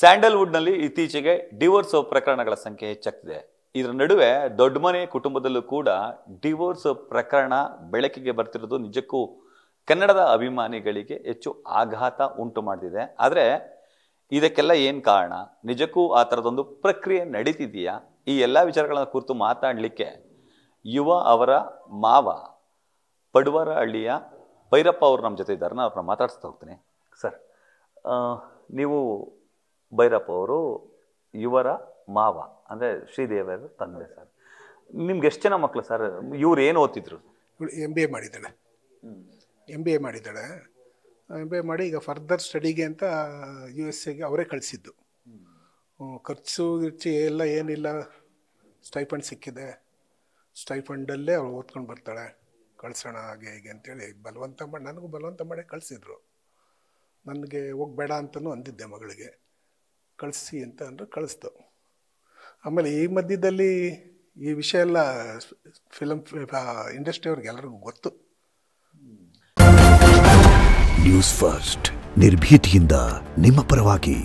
ಸ್ಯಾಂಡಲ್ವುಡ್ನಲ್ಲಿ ಇತ್ತೀಚೆಗೆ ಡಿವೋರ್ಸ್ ಪ್ರಕರಣಗಳ ಸಂಖ್ಯೆ ಹೆಚ್ಚಾಗ್ತಿದೆ ಇದರ ನಡುವೆ ದೊಡ್ಡ ಮನೆ ಕುಟುಂಬದಲ್ಲೂ ಕೂಡ ಡಿವೋರ್ಸ್ ಪ್ರಕರಣ ಬೆಳಕಿಗೆ ಬರ್ತಿರೋದು ನಿಜಕ್ಕೂ ಕನ್ನಡದ ಅಭಿಮಾನಿಗಳಿಗೆ ಹೆಚ್ಚು ಆಘಾತ ಉಂಟು ಮಾಡ್ತಿದೆ ಆದರೆ ಇದಕ್ಕೆಲ್ಲ ಏನು ಕಾರಣ ನಿಜಕ್ಕೂ ಆ ಥರದೊಂದು ಪ್ರಕ್ರಿಯೆ ನಡೀತಿದೆಯಾ ಈ ಎಲ್ಲ ವಿಚಾರಗಳನ್ನು ಕುರಿತು ಮಾತಾಡಲಿಕ್ಕೆ ಯುವ ಅವರ ಮಾವ ಪಡುವರ ಹಳ್ಳಿಯ ಭೈರಪ್ಪ ಅವರು ನಮ್ಮ ಜೊತೆ ಇದ್ದಾರೆ ನಾನು ಅವ್ರನ್ನ ಮಾತಾಡಿಸ್ತಾ ಹೋಗ್ತೀನಿ ಸರ್ ನೀವು ಭೈರಪ್ಪ ಅವರು ಇವರ ಮಾವ ಅಂದರೆ ಶ್ರೀದೇವರ ತಂದೆ ಸರ್ ನಿಮ್ಗೆ ಎಷ್ಟು ಜನ ಮಕ್ಕಳು ಸರ್ ಇವ್ರು ಏನು ಓದ್ತಿದ್ರು ಎಮ್ ಬಿ ಎ ಮಾಡಿದ್ದಾಳೆ ಎಮ್ ಬಿ ಎ ಮಾಡಿದ್ದಾಳೆ ಎಮ್ ಬಿ ಎ ಮಾಡಿ ಈಗ ಫರ್ದರ್ ಸ್ಟಡಿಗೆ ಅಂತ ಯು ಎಸ್ ಎಗೆ ಅವರೇ ಕಳಿಸಿದ್ದು ಖರ್ಚು ಗಿರ್ಚು ಎಲ್ಲ ಏನಿಲ್ಲ ಸ್ಟೈಫಂಡ್ ಸಿಕ್ಕಿದೆ ಸ್ಟೈಫಂಡಲ್ಲೇ ಅವ್ರು ಓದ್ಕೊಂಡು ಬರ್ತಾಳೆ ಕಳ್ಸೋಣ ಹಾಗೆ ಹೀಗೆ ಅಂತೇಳಿ ಬಲವಂತ ಮಾಡಿ ನನಗೂ ಬಲವಂತ ಮಾಡಿ ಕಳಿಸಿದ್ರು ನನಗೆ ಹೋಗಬೇಡ ಅಂತಲೂ ಅಂದಿದ್ದೆ ಮಗಳಿಗೆ ಕಳಿಸಿ ಅಂತ ಅಂದ್ರೆ ಕಳಿಸ್ತು ಆಮೇಲೆ ಈ ಮಧ್ಯದಲ್ಲಿ ಈ ವಿಷಯ ಎಲ್ಲ ಫಿಲಮ್ ಇಂಡಸ್ಟ್ರಿಯವ್ರಿಗೆ ಎಲ್ಲರಿಗೂ ಗೊತ್ತು ನ್ಯೂಸ್ ಫಸ್ಟ್ ನಿರ್ಭೀತಿಯಿಂದ ನಿಮ್ಮ ಪರವಾಗಿ